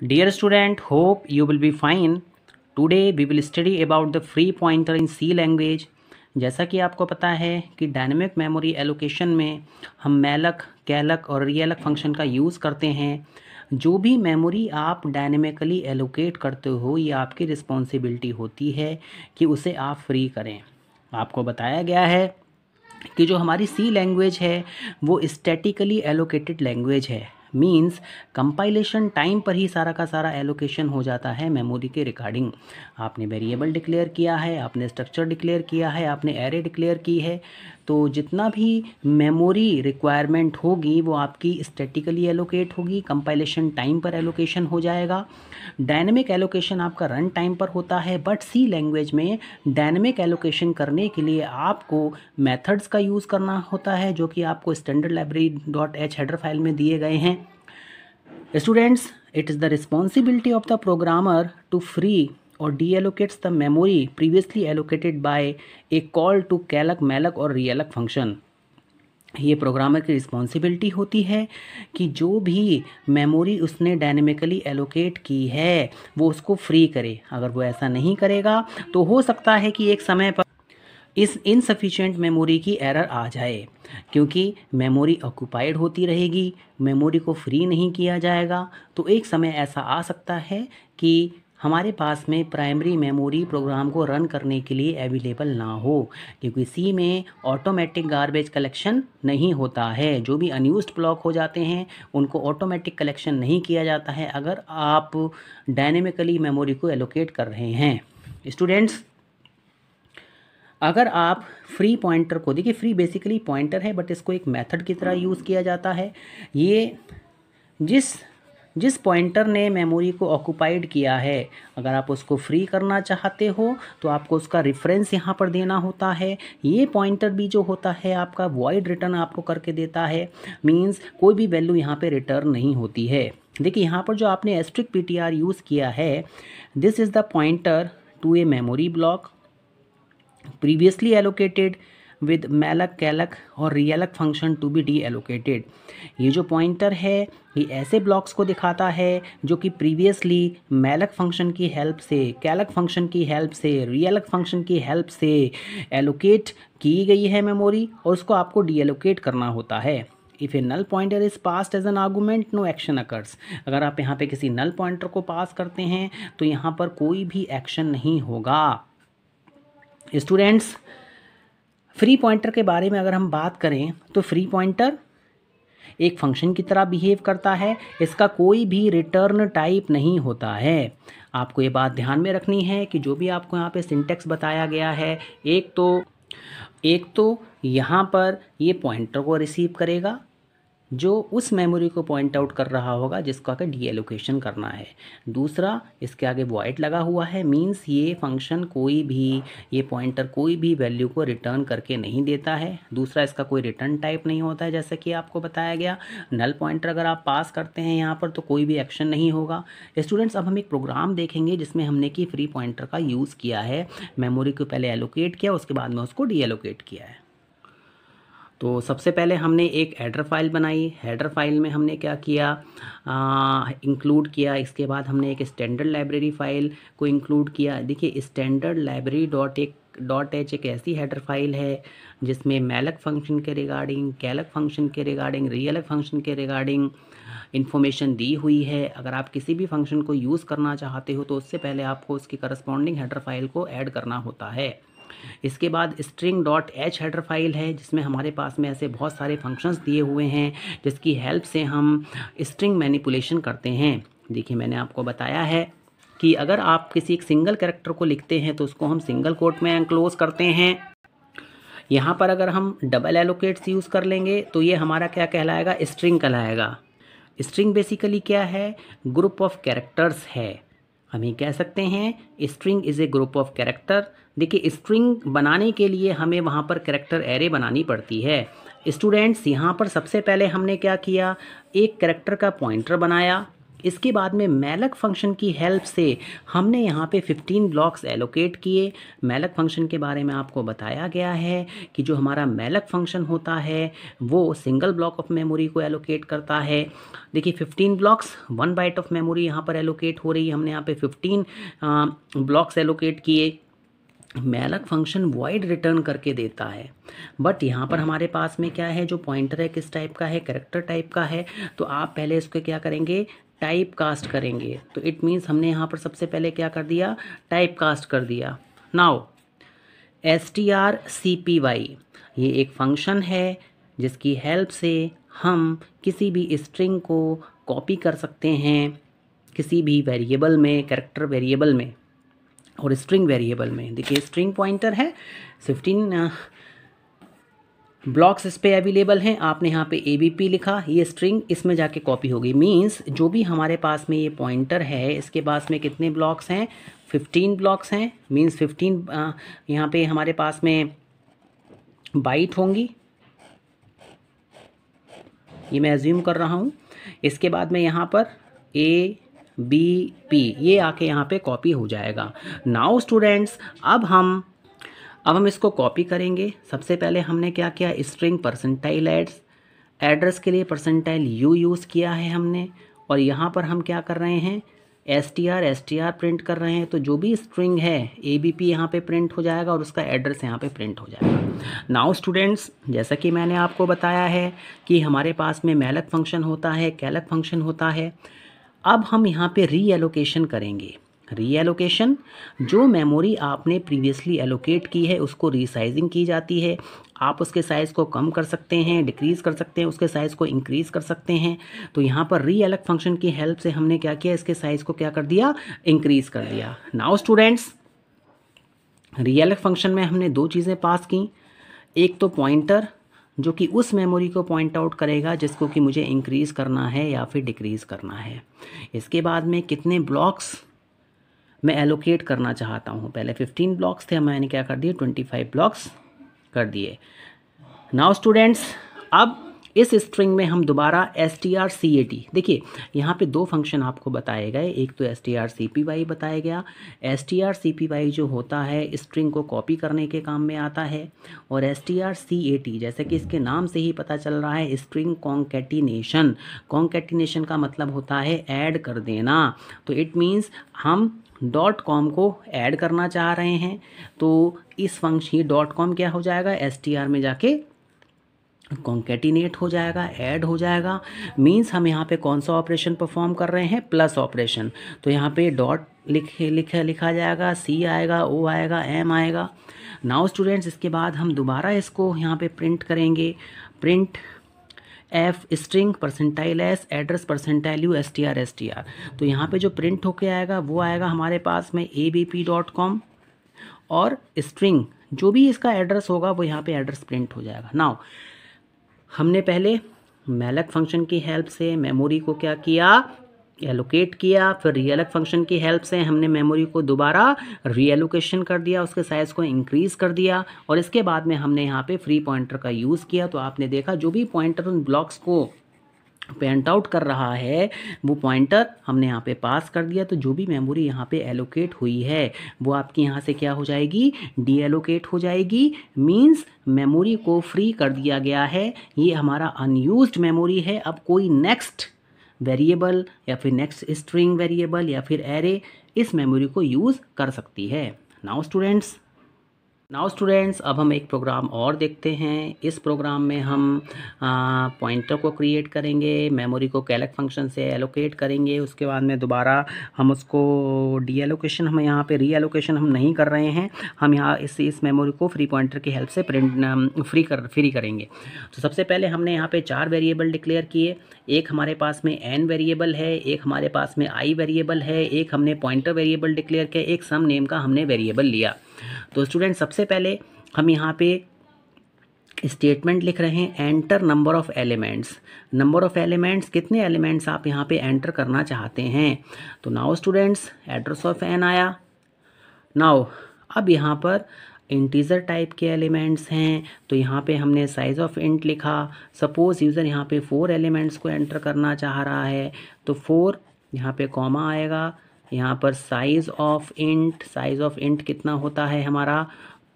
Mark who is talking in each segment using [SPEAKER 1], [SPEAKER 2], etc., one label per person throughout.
[SPEAKER 1] Dear student, hope you will be fine. Today we will study about the free pointer in C language. जैसा कि आपको पता है कि डायनेमिक मेमोरी एलोकेशन में हम मैलक कैलक और रियलक फंक्शन का यूज़ करते हैं जो भी मेमोरी आप डायनेमिकली एलोकेट करते हो ये आपकी रिस्पॉन्सिबिलिटी होती है कि उसे आप फ्री करें आपको बताया गया है कि जो हमारी सी लैंग्वेज है वो स्टैटिकली एलोकेटेड लैंग्वेज है मीन्स कंपाइलेशन टाइम पर ही सारा का सारा एलोकेशन हो जाता है मेमोरी के रिकॉर्डिंग आपने वेरिएबल डिक्लेयर किया है आपने स्ट्रक्चर डिक्लेयर किया है आपने एरे डिक्लेयर की है तो जितना भी मेमोरी रिक्वायरमेंट होगी वो आपकी स्टेटिकली एलोकेट होगी कंपाइलेशन टाइम पर एलोकेशन हो जाएगा डायनेमिक एलोकेशन आपका रन टाइम पर होता है बट सी लैंग्वेज में डायनेमिक एलोकेशन करने के लिए आपको मेथड्स का यूज़ करना होता है जो कि आपको standard library dot h header file में दिए गए हैं students it is the responsibility of the programmer to free और deallocates the memory previously allocated by a call to calloc malloc और रियलक फंक्शन ये प्रोग्रामर की responsibility होती है कि जो भी मेमोरी उसने डायनेमिकली एलोकेट की है वो उसको फ्री करे अगर वो ऐसा नहीं करेगा तो हो सकता है कि एक समय पर इस इनसफिशियंट मेमोरी की एरर आ जाए क्योंकि मेमोरी ऑक्यूपाइड होती रहेगी मेमोरी को फ्री नहीं किया जाएगा तो एक समय ऐसा आ सकता है कि हमारे पास में प्राइमरी मेमोरी प्रोग्राम को रन करने के लिए अवेलेबल ना हो क्योंकि सी में ऑटोमेटिक गार्बेज कलेक्शन नहीं होता है जो भी अनयूज ब्लॉक हो जाते हैं उनको ऑटोमेटिक कलेक्शन नहीं किया जाता है अगर आप डायनेमिकली मेमोरी को एलोकेट कर रहे हैं स्टूडेंट्स अगर आप फ्री पॉइंटर को देखिए फ्री बेसिकली पॉइंटर है बट इसको एक मेथड की तरह यूज़ किया जाता है ये जिस जिस पॉइंटर ने मेमोरी को ऑक्यूपाइड किया है अगर आप उसको फ्री करना चाहते हो तो आपको उसका रेफरेंस यहाँ पर देना होता है ये पॉइंटर भी जो होता है आपका वॉइड रिटर्न आपको करके देता है मीन्स कोई भी वैल्यू यहाँ पे रिटर्न नहीं होती है देखिए यहाँ पर जो आपने एस्ट्रिक पी यूज़ किया है this is the pointer to a memory block previously allocated with malloc calloc और realloc function to be deallocated ये जो पॉइंटर है ये ऐसे ब्लॉक्स को दिखाता है जो कि प्रीवियसली मैलक फंक्शन की हेल्प से कैलक फंक्शन की हेल्प से रियलक फंक्शन की हेल्प से एलोकेट की गई है मेमोरी और उसको आपको डी एलोकेट करना होता है if a null pointer is passed as an argument no action occurs अगर आप यहाँ पे किसी नल पॉइंटर को पास करते हैं तो यहाँ पर कोई भी एक्शन नहीं होगा स्टूडेंट्स फ्री पॉइंटर के बारे में अगर हम बात करें तो फ्री पॉइंटर एक फंक्शन की तरह बिहेव करता है इसका कोई भी रिटर्न टाइप नहीं होता है आपको ये बात ध्यान में रखनी है कि जो भी आपको यहाँ पे सिंटेक्स बताया गया है एक तो एक तो यहाँ पर ये पॉइंटर को रिसीव करेगा जो उस मेमोरी को पॉइंट आउट कर रहा होगा जिसको आगे डी एलोकेशन करना है दूसरा इसके आगे वाइट लगा हुआ है मींस ये फंक्शन कोई भी ये पॉइंटर कोई भी वैल्यू को रिटर्न करके नहीं देता है दूसरा इसका कोई रिटर्न टाइप नहीं होता है जैसे कि आपको बताया गया नल पॉइंटर अगर आप पास करते हैं यहाँ पर तो कोई भी एक्शन नहीं होगा स्टूडेंट्स अब हम एक प्रोग्राम देखेंगे जिसमें हमने कि फ्री पॉइंटर का यूज़ किया है मेमोरी को पहले एलोकेट किया उसके बाद में उसको डी किया है तो सबसे पहले हमने एक हेडर फाइल बनाई हेडर फाइल में हमने क्या किया इंक्लूड किया इसके बाद हमने एक स्टैंडर्ड लाइब्रेरी फाइल को इंक्लूड किया देखिए स्टैंडर्ड लाइब्रेरी डॉट एक डॉट एच एक ऐसी हेडर फाइल है जिसमें मैलक फंक्शन के रिगार्डिंग कैलक फंक्शन के रिगार्डिंग रियलक फंक्शन के रिगार्डिंग इन्फॉर्मेशन दी हुई है अगर आप किसी भी फंक्शन को यूज़ करना चाहते हो तो उससे पहले आपको उसकी करस्पॉन्डिंग हेडर फाइल को ऐड करना होता है इसके बाद string dot h header file है जिसमें हमारे पास में ऐसे बहुत सारे फंक्शंस दिए हुए हैं जिसकी हेल्प से हम स्ट्रिंग मैनिपुलेशन करते हैं देखिए मैंने आपको बताया है कि अगर आप किसी एक सिंगल कैरेक्टर को लिखते हैं तो उसको हम सिंगल कोट में एनक्लोज करते हैं यहाँ पर अगर हम डबल एलोकेट्स यूज़ कर लेंगे तो ये हमारा क्या कहलाएगा स्ट्रिंग कहलाएगा स्ट्रिंग बेसिकली क्या है ग्रुप ऑफ कैरेक्टर्स है हम ये कह सकते हैं string is a group of character देखिए स्ट्रिंग बनाने के लिए हमें वहाँ पर कैरेक्टर एरे बनानी पड़ती है स्टूडेंट्स यहाँ पर सबसे पहले हमने क्या किया एक कैरेक्टर का पॉइंटर बनाया इसके बाद में मैलक फंक्शन की हेल्प से हमने यहाँ पे 15 ब्लॉक्स एलोकेट किए मैलक फंक्शन के बारे में आपको बताया गया है कि जो हमारा मैलक फंक्शन होता है वो सिंगल ब्लॉक ऑफ मेमोरी को एलोकेट करता है देखिए 15 blocks one byte of memory यहाँ पर एलोकेट हो रही है हमने यहाँ पे 15 ब्लॉक्स एलोकेट किए मैलक फंक्शन वाइड रिटर्न करके देता है बट यहाँ पर हमारे पास में क्या है जो पॉइंटर है किस टाइप का है करेक्टर टाइप का है तो आप पहले इसको क्या करेंगे टाइप कास्ट करेंगे तो इट मीन्स हमने यहाँ पर सबसे पहले क्या कर दिया टाइप कास्ट कर दिया now S T R C P Y ये एक फंक्शन है जिसकी हेल्प से हम किसी भी स्ट्रिंग को कॉपी कर सकते हैं किसी भी वेरिएबल में करेक्टर वेरिएबल में और स्ट्रिंग वेरिएबल में देखिए स्ट्रिंग पॉइंटर है फिफ्टीन ब्लॉक्स इस पर अवेलेबल हैं आपने यहाँ पे ए लिखा ये स्ट्रिंग इसमें जाके कॉपी होगी मींस जो भी हमारे पास में ये पॉइंटर है इसके पास में कितने ब्लॉक्स हैं फिफ्टीन ब्लॉक्स हैं मींस फिफ्टीन यहाँ पे हमारे पास में बाइट होंगी ये मैं एज्यूम कर रहा हूँ इसके बाद में यहाँ पर ए बी पी ये आके यहाँ पे कॉपी हो जाएगा नाउ स्टूडेंट्स अब हम अब हम इसको कॉपी करेंगे सबसे पहले हमने क्या किया स्ट्रिंग परसेंटाइल एड्स एड्रेस के लिए परसेंटाइल यू यूज़ किया है हमने और यहाँ पर हम क्या कर रहे हैं S T R S T R print कर रहे हैं तो जो भी स्ट्रिंग है ए बी पी यहाँ पर प्रिंट हो जाएगा और उसका एड्रेस यहाँ पे प्रिंट हो जाएगा नाउ स्टूडेंट्स जैसा कि मैंने आपको बताया है कि हमारे पास में मेलक फंक्शन होता है कैलक फंक्शन होता है अब हम यहाँ पे री एलोकेशन करेंगे रीएलोकेशन जो मेमोरी आपने प्रीवियसली एलोकेट की है उसको रीसाइजिंग की जाती है आप उसके साइज़ को कम कर सकते हैं डिक्रीज़ कर सकते हैं उसके साइज़ को इंक्रीज़ कर सकते हैं तो यहाँ पर री एलक फंक्शन की हेल्प से हमने क्या किया इसके साइज़ को क्या कर दिया इंक्रीज़ कर दिया नाउ स्टूडेंट्स री अलग फंक्शन में हमने दो चीज़ें पास की एक तो पॉइंटर जो कि उस मेमोरी को पॉइंट आउट करेगा जिसको कि मुझे इंक्रीज़ करना है या फिर डिक्रीज़ करना है इसके बाद में कितने ब्लॉक्स मैं एलोकेट करना चाहता हूँ पहले फिफ्टीन ब्लॉक्स थे मैंने क्या कर दिए ट्वेंटी फाइव ब्लॉक्स कर दिए नाउ स्टूडेंट्स अब इस स्ट्रिंग में हम दोबारा S T R C A T देखिए यहाँ पे दो फंक्शन आपको बताए गए एक तो S T R C P Y बताया गया S T R C P Y जो होता है स्ट्रिंग को कॉपी करने के काम में आता है और S T R C A T जैसे कि इसके नाम से ही पता चल रहा है स्ट्रिंग कॉन्केटिनेशन कॉन्केटिनेशन का मतलब होता है ऐड कर देना तो इट मीन्स हम डॉट कॉम को ऐड करना चाह रहे हैं तो इस फंक्शन ही डॉट कॉम क्या हो जाएगा एस टी आर में जाके कॉन्केटिनेट हो जाएगा ऐड हो जाएगा मींस हम यहाँ पे कौन सा ऑपरेशन परफॉर्म कर रहे हैं प्लस ऑपरेशन तो यहाँ पे डॉट लिखे लिखा लिखा जाएगा सी आएगा ओ आएगा एम आएगा नाउ स्टूडेंट्स इसके बाद हम दोबारा इसको यहाँ पे प्रिंट करेंगे printf string percentile S address percentile U S T R S T R तो यहाँ पे जो प्रिंट होके आएगा वो आएगा हमारे पास में A B P dot com और स्ट्रिंग जो भी इसका एड्रेस होगा वो यहाँ पे एड्रेस प्रिंट हो जाएगा नाउ हमने पहले मैलक फंक्शन की हेल्प से मेमोरी को क्या किया एलोकेट किया फिर रियलक फंक्शन की हेल्प से हमने मेमोरी को दोबारा रीएलोकेशन कर दिया उसके साइज़ को इंक्रीज़ कर दिया और इसके बाद में हमने यहाँ पे फ्री पॉइंटर का यूज़ किया तो आपने देखा जो भी पॉइंटर उन ब्लॉक्स को पेंट आउट कर रहा है वो पॉइंटर हमने यहाँ पे पास कर दिया तो जो भी मेमोरी यहाँ पे एलोकेट हुई है वो आपकी यहाँ से क्या हो जाएगी डी एलोकेट हो जाएगी मींस मेमोरी को फ्री कर दिया गया है ये हमारा अनयूज्ड मेमोरी है अब कोई नेक्स्ट वेरिएबल या फिर नेक्स्ट स्ट्रिंग वेरिएबल या फिर एरे इस मेमोरी को यूज़ कर सकती है नाउ स्टूडेंट्स नाउ स्टूडेंट्स अब हम एक प्रोग्राम और देखते हैं इस प्रोग्राम में हम पॉइंटर को क्रिएट करेंगे मेमोरी को कैलक फंक्शन से एलोकेट करेंगे उसके बाद में दोबारा हम उसको डी एलोकेशन हम यहाँ पे री एलोकेशन हम नहीं कर रहे हैं हम यहाँ इस इस मेमोरी को फ्री पॉइंटर की हेल्प से प्रिंट फ्री कर फ्री करेंगे तो सबसे पहले हमने यहाँ पर चार वेरिएबल डिक्लेयर किए एक हमारे पास में एन वेरिएबल है एक हमारे पास में आई वेरिएबल है एक हमने पॉइंटर वेरिएबल डिक्लेयर किया एक सम नेम का हमने वेरिएबल लिया तो स्टूडेंट सबसे पहले हम यहाँ पे स्टेटमेंट लिख रहे हैं enter number of elements number of elements कितने एलिमेंट्स आप यहाँ पे एंटर करना चाहते हैं तो now students address of N आया नाउ अब यहाँ पर इंटीज़र टाइप के एलिमेंट्स हैं तो यहाँ पे हमने साइज़ ऑफ इंट लिखा सपोज़ यूज़र यहाँ पे फोर एलिमेंट्स को एंटर करना चाह रहा है तो फोर यहाँ पे कॉमा आएगा यहाँ पर size of int size of int कितना होता है हमारा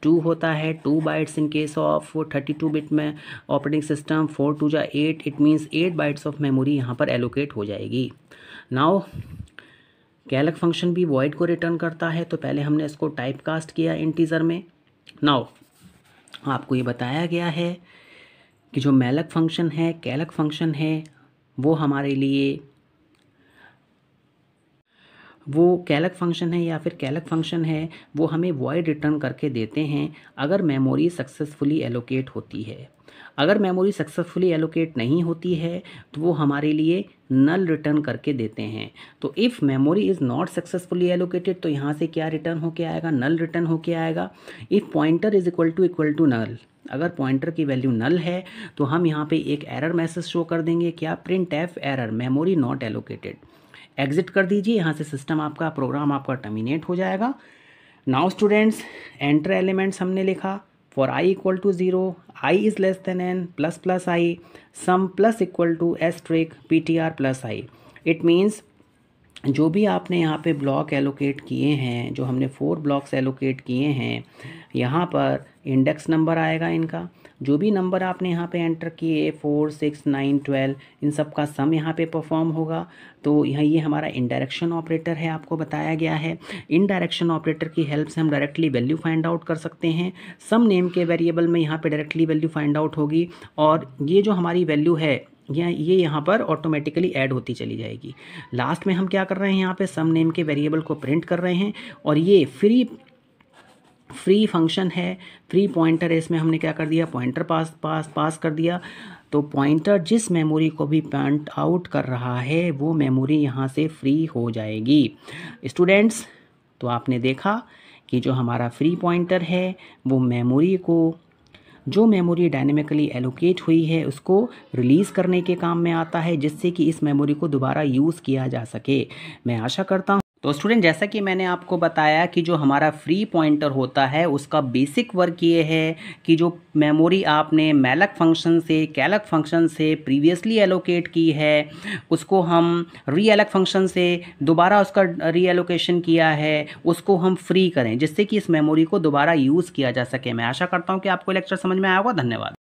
[SPEAKER 1] टू होता है two bytes in case of thirty two bit में ऑपरेटिंग सिस्टम फोर टू जा eight it means eight bytes of memory यहाँ पर एलोकेट हो जाएगी नाउ कैलक फंक्शन भी वॉइड को रिटर्न करता है तो पहले हमने इसको टाइप कास्ट किया इंटीज़र में नाउ आपको ये बताया गया है कि जो मैलक फंक्शन है कैलक फंक्शन है वो हमारे लिए वो कैलक फंक्शन है या फिर कैलक फंक्शन है वो हमें वॉइड रिटर्न करके देते हैं अगर मेमोरी सक्सेसफुली एलोकेट होती है अगर मेमोरी सक्सेसफुली एलोकेट नहीं होती है तो वो हमारे लिए नल रिटर्न करके देते हैं तो if memory is not successfully allocated तो यहाँ से क्या रिटर्न होके आएगा नल रिटर्न होके आएगा if pointer is equal to equal to null अगर पॉइंटर की वैल्यू नल है तो हम यहाँ पे एक एरर मैसेज शो कर देंगे क्या printf error memory not allocated exit कर दीजिए यहाँ से सिस्टम आपका प्रोग्राम आपका टर्मिनेट हो जाएगा नाउ स्टूडेंट्स एंटर एलिमेंट्स हमने लिखा for I equal to zero I is less than N plus plus I sum plus equal to asterisk P T R plus I it means जो भी आपने यहाँ पे block allocate किए हैं जो हमने फोर ब्लॉक्स एलोकेट किए हैं यहाँ पर इंडेक्स नंबर आएगा इनका जो भी नंबर आपने यहाँ पे एंटर किए फोर सिक्स नाइन ट्वेल्व इन सब का सम यहाँ पे परफॉर्म होगा तो यहाँ ये हमारा इनडायरेक्शन ऑपरेटर है आपको बताया गया है इनडायरेक्शन ऑपरेटर की हेल्प से हम डायरेक्टली वैल्यू फाइंड आउट कर सकते हैं सम नेम के वेरिएबल में यहाँ पे डायरेक्टली वैल्यू फाइंड आउट होगी और ये जो हमारी वैल्यू है या ये यहाँ पर ऑटोमेटिकली ऐड होती चली जाएगी लास्ट में हम क्या कर रहे हैं यहाँ पे सम नेम के वेरिएबल को प्रिंट कर रहे हैं और ये फ्री फ्री फंक्शन है फ्री पॉइंटर है इसमें हमने क्या कर दिया पॉइंटर पास पास पास कर दिया तो पॉइंटर जिस मेमोरी को भी पॉइंट आउट कर रहा है वो मेमोरी यहाँ से फ्री हो जाएगी स्टूडेंट्स तो आपने देखा कि जो हमारा फ्री पॉइंटर है वो मेमोरी को जो मेमोरी डायनेमिकली एलोकेट हुई है उसको रिलीज़ करने के काम में आता है जिससे कि इस मेमोरी को दोबारा यूज़ किया जा सके मैं आशा करता हूँ तो स्टूडेंट जैसा कि मैंने आपको बताया कि जो हमारा फ्री पॉइंटर होता है उसका बेसिक वर्क ये है कि जो मेमोरी आपने मैलक फंक्शन से कैलक फंक्शन से प्रीवियसली एलोकेट की है उसको हम री एलक फंक्शन से दोबारा उसका री एलोकेशन किया है उसको हम फ्री करें जिससे कि इस मेमोरी को दोबारा यूज़ किया जा सके मैं आशा करता हूँ कि आपको लेक्चर समझ में आया होगा धन्यवाद